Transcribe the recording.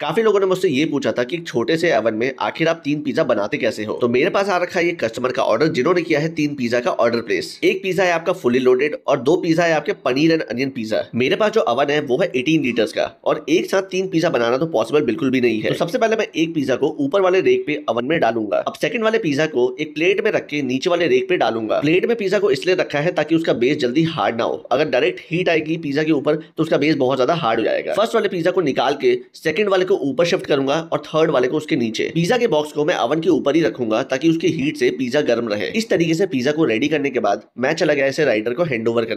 काफी लोगों ने मुझसे ये पूछा था कि छोटे से एवन में आखिर आप तीन पिज्जा बनाते कैसे हो तो मेरे पास आ रखा है ये कस्टमर का ऑर्डर जिन्होंने किया है तीन पिज्जा का ऑर्डर प्लेस एक पिज्जा है आपका फुली लोडेड और दो पिज्जा है आपके पनीर एंड अनियन पिज्जा मेरे पास जो अवन है वो है एटीन लीटर्स का और एक साथ तीन पिज्जा बनाना तो पॉसिबल बिल्कुल भी नहीं है तो सबसे पहले मैं एक पिज्जा को ऊपर वाले रेक पे अवन में डालूंगा अब सेकंड वाले पिज्जा को एक प्लेट में रख के नीचे वाले रेक पे डालूंगा प्लेट में पिज्जा को इसलिए रखा है ताकि उसका बेस जल्दी हार्ड ना हो अगर डायरेक्ट हीट आएगी पिज्जा के ऊपर तो उसका बेस बहुत ज्यादा हार्ड हो जाएगा फर्स्ट वाले पिज्जा को निकाल के सेकंड वाले को ऊपर शिफ्ट करूंगा और थर्ड वाले को उसके नीचे पिज्जा के बॉक्स को मैं अवन के ऊपर ही रखूंगा ताकि उसकी हीट से पिज्जा गर्म रहे इस तरीके से पिज्जा को रेडी करने के बाद मैं चला गया इसे राइडर को हैंड ओवर